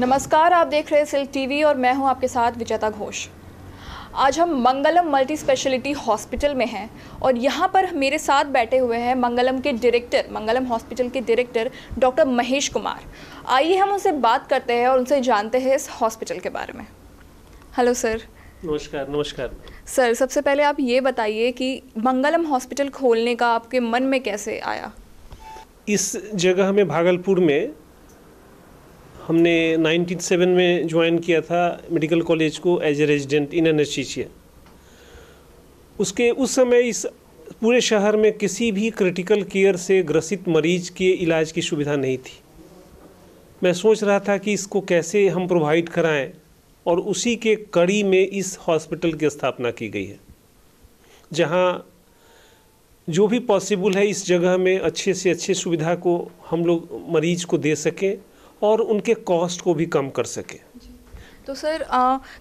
नमस्कार आप देख रहे हैं सिल्क टीवी और मैं हूं आपके साथ विजेता घोष आज हम मंगलम मल्टी स्पेशलिटी हॉस्पिटल में हैं और यहाँ पर मेरे साथ बैठे हुए हैं मंगलम के डायरेक्टर मंगलम हॉस्पिटल के डायरेक्टर डॉक्टर महेश कुमार आइए हम उनसे बात करते हैं और उनसे जानते हैं इस हॉस्पिटल के बारे में हेलो सर नमस्कार नमस्कार सर सबसे पहले आप ये बताइए कि मंगलम हॉस्पिटल खोलने का आपके मन में कैसे आया इस जगह हमें भागलपुर में हमने 97 में ज्वाइन किया था मेडिकल कॉलेज को as a resident in anaesthesia उसके उस समय इस पूरे शहर में किसी भी क्रिटिकल केयर से ग्रसित मरीज के इलाज की सुविधा नहीं थी मैं सोच रहा था कि इसको कैसे हम प्रोवाइड कराएं और उसी के कड़ी में इस हॉस्पिटल की स्थापना की गई है जहाँ जो भी पॉसिबल है इस जगह में अच्छे से अच्छे सुविधा को हम लोग मरीज को दे सकें और उनके कॉस्ट को भी कम कर सके तो सर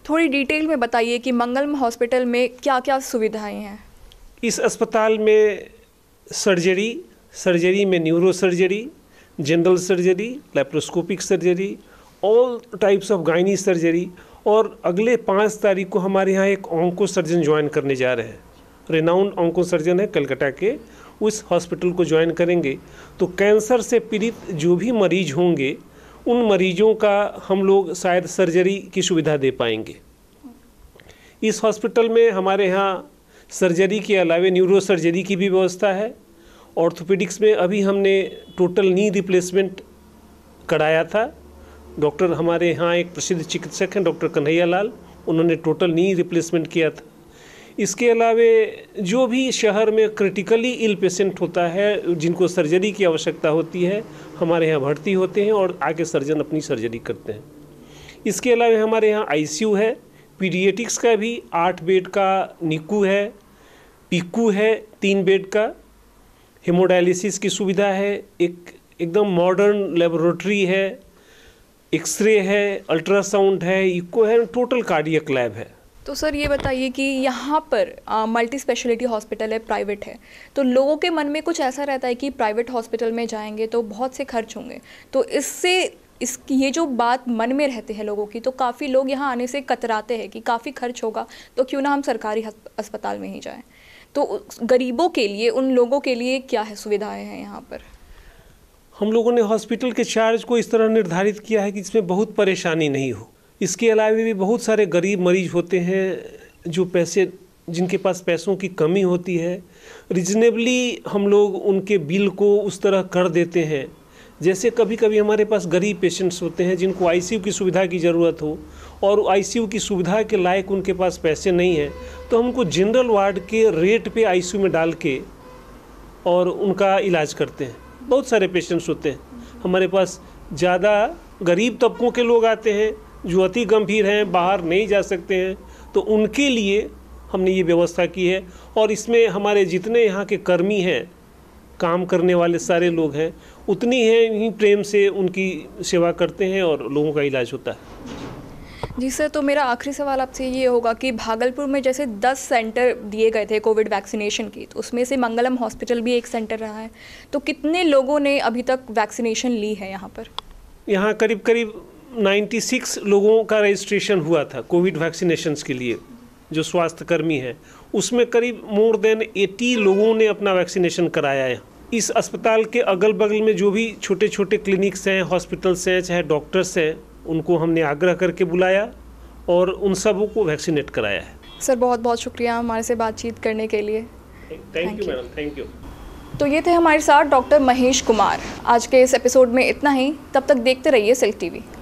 थोड़ी डिटेल में बताइए कि मंगलम हॉस्पिटल में क्या क्या सुविधाएं हैं इस अस्पताल में सर्जरी सर्जरी में neuro surgery general surgery laparoscopic surgery all types of gynae surgery और अगले पाँच तारीख को हमारे यहाँ एक ऑंको सर्जन ज्वाइन करने जा रहे हैं रेनाउंड ऑंको सर्जन है कलकत्ता के उस हॉस्पिटल को ज्वाइन करेंगे तो कैंसर से पीड़ित जो भी मरीज होंगे उन मरीजों का हम लोग शायद सर्जरी की सुविधा दे पाएंगे इस हॉस्पिटल में हमारे यहाँ सर्जरी के अलावे न्यूरो सर्जरी की भी व्यवस्था है ऑर्थोपेडिक्स में अभी हमने टोटल नी रिप्लेसमेंट कराया था डॉक्टर हमारे यहाँ एक प्रसिद्ध चिकित्सक हैं डॉक्टर कन्हैया लाल उन्होंने टोटल नी रिप्लेसमेंट किया था इसके अलावे जो भी शहर में क्रिटिकली इल पेशेंट होता है जिनको सर्जरी की आवश्यकता होती है हमारे यहाँ भर्ती होते हैं और आके सर्जन अपनी सर्जरी करते हैं इसके अलावे हमारे यहाँ आईसीयू है पीडियटिक्स का भी आठ बेड का निकू है पिकू है तीन बेड का हेमोडायलिसिस की सुविधा है एक एकदम मॉडर्न लेबोरेटरी है एक्सरे है अल्ट्रासाउंड है इको है टोटल कार्डियक लैब है तो सर ये बताइए कि यहाँ पर मल्टी स्पेशलिटी हॉस्पिटल है प्राइवेट है तो लोगों के मन में कुछ ऐसा रहता है कि प्राइवेट हॉस्पिटल में जाएंगे तो बहुत से खर्च होंगे तो इससे इस ये जो बात मन में रहते हैं लोगों की तो काफ़ी लोग यहाँ आने से कतराते हैं कि काफ़ी खर्च होगा तो क्यों ना हम सरकारी अस्पताल में ही जाएँ तो गरीबों के लिए उन लोगों के लिए क्या है सुविधाएँ हैं यहाँ पर हम लोगों ने हॉस्पिटल के चार्ज को इस तरह निर्धारित किया है कि इसमें बहुत परेशानी नहीं हो इसके अलावा भी बहुत सारे गरीब मरीज होते हैं जो पैसे जिनके पास पैसों की कमी होती है रिजनेबली हम लोग उनके बिल को उस तरह कर देते हैं जैसे कभी कभी हमारे पास गरीब पेशेंट्स होते हैं जिनको आईसीयू की सुविधा की ज़रूरत हो और आईसीयू की सुविधा के लायक उनके पास पैसे नहीं हैं तो हमको जनरल वार्ड के रेट पे आईसीयू में डाल के और उनका इलाज करते हैं बहुत सारे पेशेंट्स होते हैं हमारे पास ज़्यादा गरीब तबकों के लोग आते हैं जो अति गंभीर हैं बाहर नहीं जा सकते हैं तो उनके लिए हमने ये व्यवस्था की है और इसमें हमारे जितने यहाँ के कर्मी हैं काम करने वाले सारे लोग हैं उतनी हैं ही प्रेम से उनकी सेवा करते हैं और लोगों का इलाज होता है जी सर तो मेरा आखिरी सवाल आपसे ये होगा कि भागलपुर में जैसे 10 सेंटर दिए गए थे कोविड वैक्सीनेशन की तो उसमें से मंगलम हॉस्पिटल भी एक सेंटर रहा है तो कितने लोगों ने अभी तक वैक्सीनेशन ली है यहाँ पर यहाँ करीब करीब 96 लोगों का रजिस्ट्रेशन हुआ था कोविड वैक्सीनेशन के लिए जो स्वास्थ्यकर्मी हैं उसमें करीब मोर देन 80 लोगों ने अपना वैक्सीनेशन कराया है इस अस्पताल के अगल बगल में जो भी छोटे छोटे क्लिनिक्स हैं हॉस्पिटल्स हैं चाहे डॉक्टर्स हैं उनको हमने आग्रह करके बुलाया और उन सबों को वैक्सीनेट कराया है सर बहुत बहुत शुक्रिया हमारे से बातचीत करने के लिए thank you madam thank you तो ये थे हमारे साथ डॉक्टर महेश कुमार आज के इस एपिसोड में इतना ही तब तक देखते रहिए सिल्क टीवी